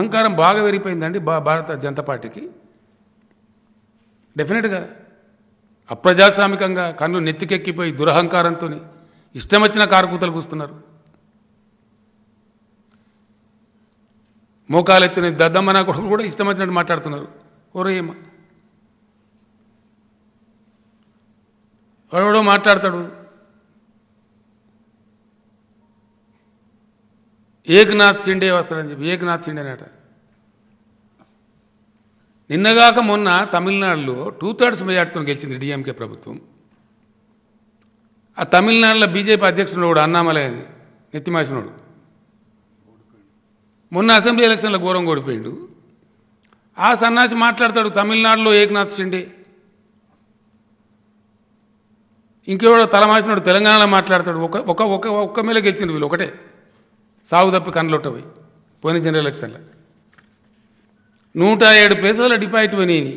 అహంకారం బాగా పెరిగిపోయిందండి భారత జనతా పార్టీకి డెఫినెట్గా అప్రజాస్వామికంగా కన్ను నెత్తికెక్కిపోయి దురహంకారంతో ఇష్టం వచ్చిన కారుకూతలు కూస్తున్నారు మోకాలెత్తిన దద్దమ్మన కొడుకులు కూడా ఇష్టం వచ్చినట్టు మాట్లాడుతున్నారు ఓరేమ ఎవడో మాట్లాడతాడు ఏకనాథ్ షిండే వస్తాడని చెప్పి ఏకనాథ్ అనేట నిన్నగాక మొన్న తమిళనాడులో టూ థర్డ్స్ మెజార్టీతో గెలిచింది డిఎంకే ప్రభుత్వం ఆ తమిళనాడులో బీజేపీ అధ్యక్షుడు కూడా అన్నామలై నెత్తిమాసినోడు మొన్న అసెంబ్లీ ఎలక్షన్లో ఘోరం ఓడిపోయాడు ఆ సన్నాసి మాట్లాడతాడు తమిళనాడులో ఏకనాథ్ షిండే ఇంకెవడో తలమాసినాడు తెలంగాణలో మాట్లాడతాడు ఒక ఒక ఒక ఒక్క మేలే గెలిచిండు వీళ్ళు ఒకటే సాగు తప్పి కన్నులొట్టవి పోయిన జనరల్ ఎలక్షన్లో నూట ఏడు ప్లేసుల డిపాజిట్ పోయినాయి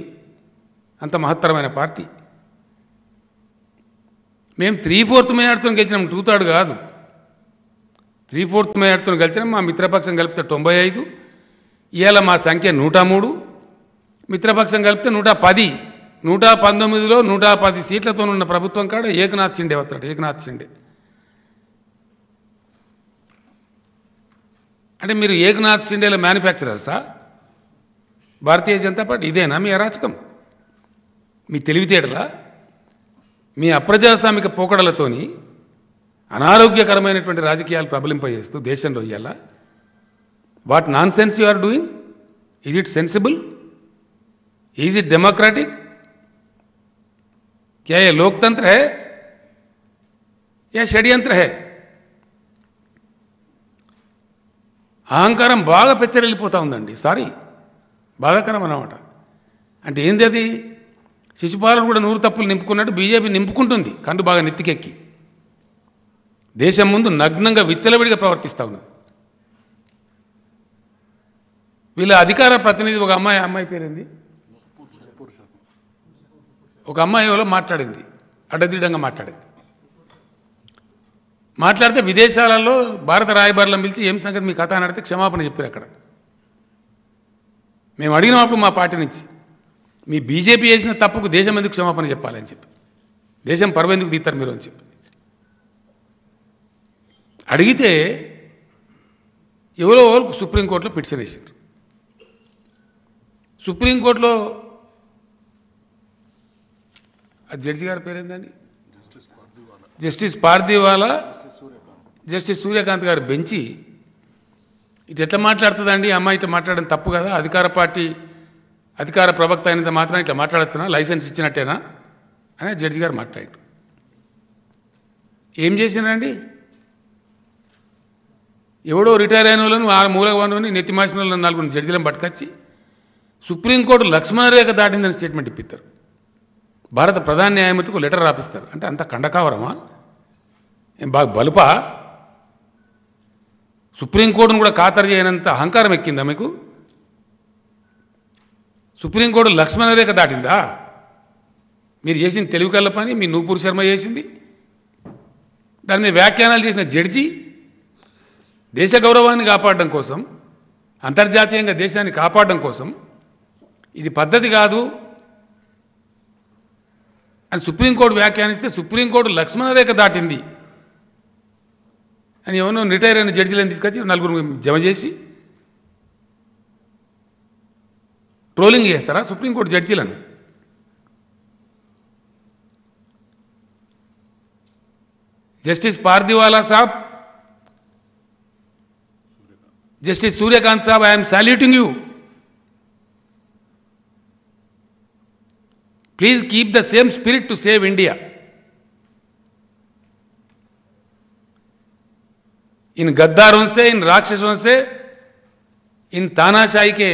అంత మహత్తరమైన పార్టీ మేము త్రీ ఫోర్త్ మేయాడుతో గెలిచినాం టూ థర్డ్ కాదు త్రీ ఫోర్త్ మేయాడుతో గెలిచినాం మా మిత్రపక్షం కలిపితే తొంభై ఐదు ఇవాళ మా సంఖ్య నూట మూడు మిత్రపక్షం కలిపితే నూట పది నూట పంతొమ్మిదిలో నూట పది సీట్లతో ఉన్న ప్రభుత్వం కాడ ఏకనాథ్ షిండే వస్తాడు ఏకనాథ్ షిండే అంటే మీరు ఏకనాథ్ షిండేల మ్యానుఫ్యాక్చరర్సా భారతీయ జనతా పార్టీ ఇదేనా మీ అరాచకం మీ తెలివితేటలా మీ అప్రజాస్వామిక పోకడలతోని అనారోగ్యకరమైనటువంటి రాజకీయాలు ప్రబలింపజేస్తూ దేశంలో ఇయ్యాలా what nonsense you are doing is it sensible is it democratic క్యా ఏ लोकतंत्र है या షడ్యంత్ర హే అహంకారం బాగా పెచ్చరెళ్ళిపోతా ఉందండి సారీ బాధాకరం అనమాట అంటే ఏంది అది శిశుపాలను కూడా నూరు తప్పులు నింపుకున్నట్టు బీజేపీ నింపుకుంటుంది కండు బాగా నెత్తికెక్కి దేశం ముందు నగ్నంగా విచ్చలవిడిగా ప్రవర్తిస్తూ ఉన్నది వీళ్ళ అధికార ప్రతినిధి ఒక అమ్మాయి అమ్మాయి పేరింది ఒక అమ్మాయి ఎవరో మాట్లాడింది అడ్డదిడ్డంగా మాట్లాడింది మాట్లాడితే విదేశాలలో భారత రాయబారులను పిలిచి ఏం సంగతి మీ కథ అని అడిగితే క్షమాపణ చెప్పారు అక్కడ మేము అడిగినప్పుడు మా పార్టీ నుంచి మీ బీజేపీ చేసిన తప్పుకు దేశం ఎందుకు క్షమాపణ చెప్పాలని చెప్పి దేశం పరవెందుకు తీస్తారు మీరు అని చెప్పి అడిగితే ఎవరో వరకు సుప్రీంకోర్టులో పిటిషన్ వేసారు సుప్రీంకోర్టులో జడ్జి గారి పేరేందండి జస్టిస్ పార్దీవాలా జస్టిస్ సూర్యకాంత్ గారు బెంచి ఇది ఎట్లా మాట్లాడుతుందండి అమ్మాయి ఇట్లా మాట్లాడడం తప్పు కదా అధికార పార్టీ అధికార ప్రవక్త అయినంత మాత్రం ఇట్లా మాట్లాడుతున్నా లైసెన్స్ ఇచ్చినట్టేనా అని జడ్జి గారు మాట్లాడు ఏం చేసినండి ఎవడో రిటైర్ అయిన వాళ్ళను ఆ మూలక వనని నెత్తిమాసిన వాళ్ళని నలుగురు జడ్జిలను పట్టుకొచ్చి సుప్రీంకోర్టు లక్ష్మణ రేఖ దాటిందని స్టేట్మెంట్ ఇప్పిస్తారు భారత ప్రధాన న్యాయమూర్తికి లెటర్ రాపిస్తారు అంటే అంత కండకావరమా బాగా బలుపా సుప్రీంకోర్టును కూడా ఖాతరు చేయనంత అహంకారం ఎక్కిందా మీకు సుప్రీంకోర్టు లక్ష్మణ రేఖ దాటిందా మీరు చేసిన తెలివికల్ల పని మీ నూపూరు శర్మ చేసింది దాని మీద వ్యాఖ్యానాలు చేసిన జడ్జి దేశ గౌరవాన్ని కాపాడడం కోసం అంతర్జాతీయంగా దేశాన్ని కాపాడడం కోసం ఇది పద్ధతి కాదు అని సుప్రీంకోర్టు వ్యాఖ్యానిస్తే సుప్రీంకోర్టు లక్ష్మణ రేఖ దాటింది అని ఏమన్నా రిటైర్ అయిన జడ్జీలను తీసుకొచ్చి నలుగురు జమ చేసి ట్రోలింగ్ చేస్తారా సుప్రీంకోర్టు జడ్జీలను జస్టిస్ పార్దివాలా సాబ్ జస్టిస్ సూర్యకాంత్ సాబ్ I'm saluting you please keep the same spirit to save India इन गद्दारों से इन राक्षसों से इन तानाशाही के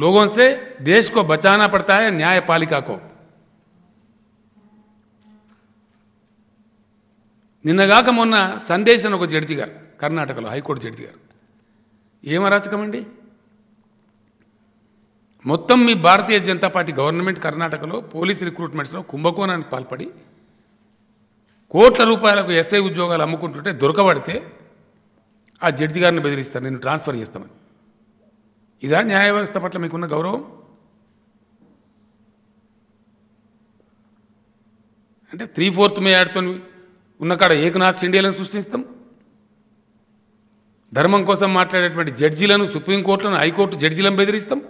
लोगों से देश को बचाना पड़ता है न्यायपालिका को నిన్నగాక మొన్న సందేశం ఒక జడ్జి గారు కర్ణాటకలో హైకోర్టు జడ్జి గారు ఏం అరాచకమండి మొత్తం మీ భారతీయ జనతా పార్టీ గవర్నమెంట్ కర్ణాటకలో పోలీస్ రిక్రూట్మెంట్స్లో కుంభకోణానికి పాల్పడి కోట్ల రూపాయలకు ఎస్ఐ ఉద్యోగాలు అమ్ముకుంటుంటే దొరకబడితే ఆ జడ్జి గారిని బెదిరిస్తాను నేను ట్రాన్స్ఫర్ చేస్తామని ఇదా న్యాయ వ్యవస్థ పట్ల మీకున్న గౌరవం అంటే త్రీ ఫోర్త్ మే ఆడుతో ఉన్నకాడ ఏకనాథ్ సిండియాలను సృష్టిస్తాం ధర్మం కోసం మాట్లాడేటువంటి జడ్జీలను సుప్రీంకోర్టులను హైకోర్టు జడ్జీలను బెదిరిస్తాం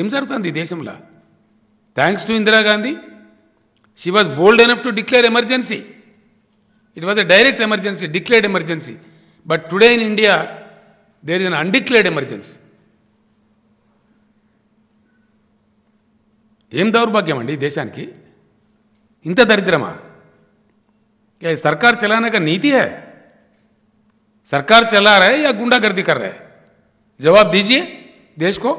ఏం జరుగుతుంది ఈ దేశంలో thanks to Indira Gandhi she was bold enough to declare emergency it was a direct emergency declared emergency But today in India, there is an undeclared emergency. ఏం దౌర్భాగ్యం అండి దేశానికి ఇంత దరిద్రమా क्या सरकार चलाने का नीति है सरकार चला रहे या गुंडागर्दी कर रहे जवाब दीजिए देश को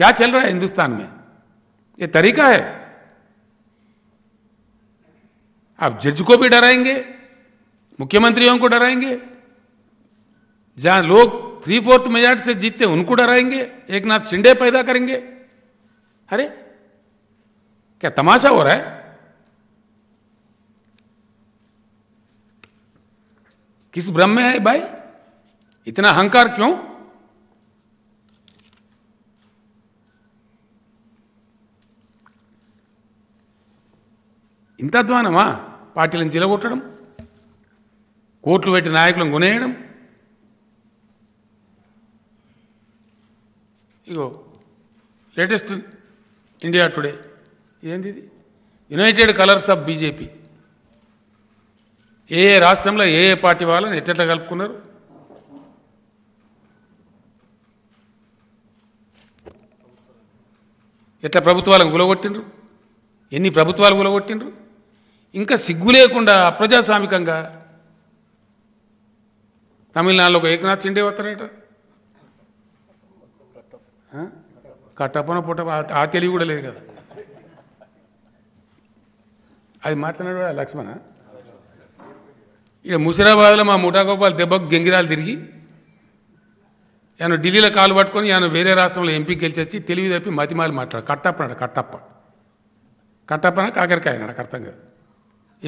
क्या चल रहा है हिंदुस्तान में ये तरीका है आप जज को भी डराएंगे मुख्यमंत्रियों को डराएंगे जहां लोग थ्री फोर्थ मेजॉरिटी से जीतते उनको डराएंगे एक नाथ शिंडे पैदा करेंगे अरे क्या तमाशा हो रहा है किस भ्रम में है भाई इतना अहंकार क्यों ఇంతద్వానమా पार्टी జీలగొట్టడం కోట్లు పెట్టి నాయకులను కొనేయడం ఇగో లేటెస్ట్ ఇండియా టుడే ఏంది ఇది యునైటెడ్ కలర్స్ ఆఫ్ బీజేపీ ఏ ఏ రాష్ట్రంలో ఏ ఏ పార్టీ వాళ్ళని ఎట్టెట్లా కలుపుకున్నారు ఎట్లా ప్రభుత్వాలను గులగొట్టిండ్రు ఎన్ని ప్రభుత్వాలు గులగొట్టిండ్రు ఇంకా సిగ్గు లేకుండా అప్రజాస్వామికంగా తమిళనాడులో ఒక ఏకనాథ్ చిండే వస్తారట కట్టపన పుట్ట ఆ తెలివి కూడా లేదు కదా అది మాట్లాడాడు లక్ష్మణ ఇక ముసిరాబాద్లో మా ముఠాగోపాల్ దెబ్బకు గెంగిరాలు తిరిగి ఆయన ఢిల్లీలో కాలు పట్టుకొని ఆయన వేరే రాష్ట్రంలో ఎంపీ గెలిచొచ్చి తెలివి తప్పి మతిమాలి మాట్లాడు కట్టప్పనాడు కట్టప్ప కట్టప్పన కాకరకాయ అన్నాడు అర్థం కాదు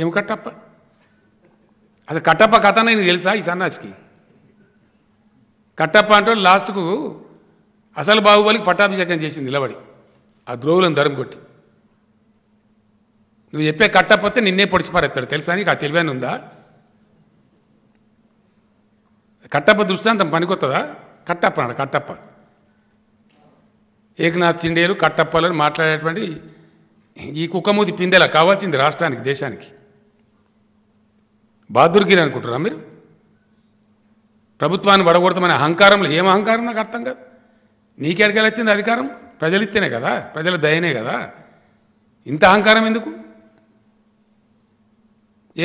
ఏం కట్టప్ప అది కట్టప్ప కథ నేను తెలుసా ఈ సన్నాసికి కట్టప్ప అంటే లాస్ట్కు అసలు బాహుబలికి పట్టాభిషేకం చేసింది నిలబడి ఆ ద్రోవులను ధరం కొట్టి నువ్వు చెప్పే కట్టపోతే నిన్నే పొడిచిపారెత్తాడు తెలుసా నీకు ఆ తెలివైన ఉందా కట్టప్ప దృష్టాంతం పనికొత్తదా కట్టప్ప అన్నాడు కట్టప్ప ఏకనాథ్ చిండేరు కట్టప్పలను మాట్లాడేటువంటి ఈ కుక్కమూతి పిందెలా కావాల్సింది రాష్ట్రానికి దేశానికి బహదూర్గిరి అనుకుంటున్నారా మీరు ప్రభుత్వాన్ని వడగొడతామనే అహంకారంలో ఏం అహంకారం నాకు అర్థం కాదు నీకెడకలు వచ్చింది అధికారం ప్రజలు ఇస్తేనే కదా ప్రజల దయనే కదా ఇంత అహంకారం ఎందుకు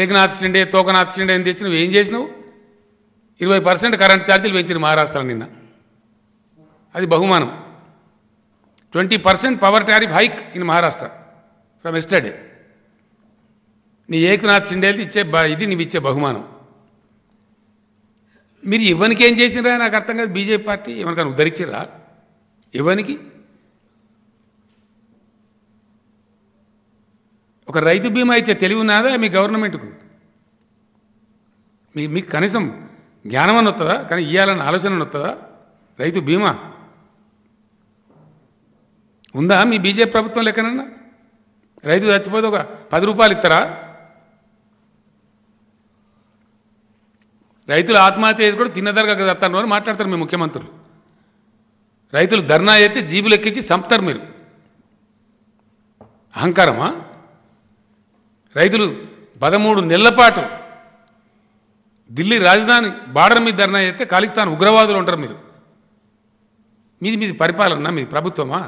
ఏకనాథ్ సిండే తోకనాథ్ సిండే అని తెచ్చి ఏం చేసినావు ఇరవై పర్సెంట్ కరెంట్ ఛార్జీలు పెంచింది మహారాష్ట్ర నిన్న అది బహుమానం twenty percent power tariff hike in Maharashtra from yesterday నీ ఏకనాథ్ సిండేది ఇచ్చే ఇది నీవు ఇచ్చే బహుమానం మీరు ఇవ్వనికి ఏం చేసినరా నాకు అర్థం కాదు బీజేపీ పార్టీ ఏమనికన్నా ఉద్ధరించరా ఇవ్వనికి ఒక రైతు బీమా ఇచ్చే తెలివి ఉన్నదా మీ గవర్నమెంట్కు మీ మీకు కనీసం జ్ఞానం అని వస్తుందా కానీ ఇవ్వాలన్న ఆలోచన వస్తుందా రైతు బీమా ఉందా మీ బీజేపీ ప్రభుత్వం లెక్కనన్నా రైతు చచ్చిపోతే ఒక పది రూపాయలు ఇస్తారా రైతులు ఆత్మహత్య చేసి కూడా తిన్నదరగా చేస్తాను అని మాట్లాడతారు మీ ముఖ్యమంత్రులు రైతులు ధర్నా చేస్తే జీబులు ఎక్కించి చంపుతారు మీరు అహంకారమా రైతులు పదమూడు నెలల పాటు ఢిల్లీ రాజధాని బార్డర్ మీద ధర్నా చేస్తే ఖాళీస్థాన్ ఉగ్రవాదులు ఉంటారు మీరు మీది మీది పరిపాలన మీది ప్రభుత్వమా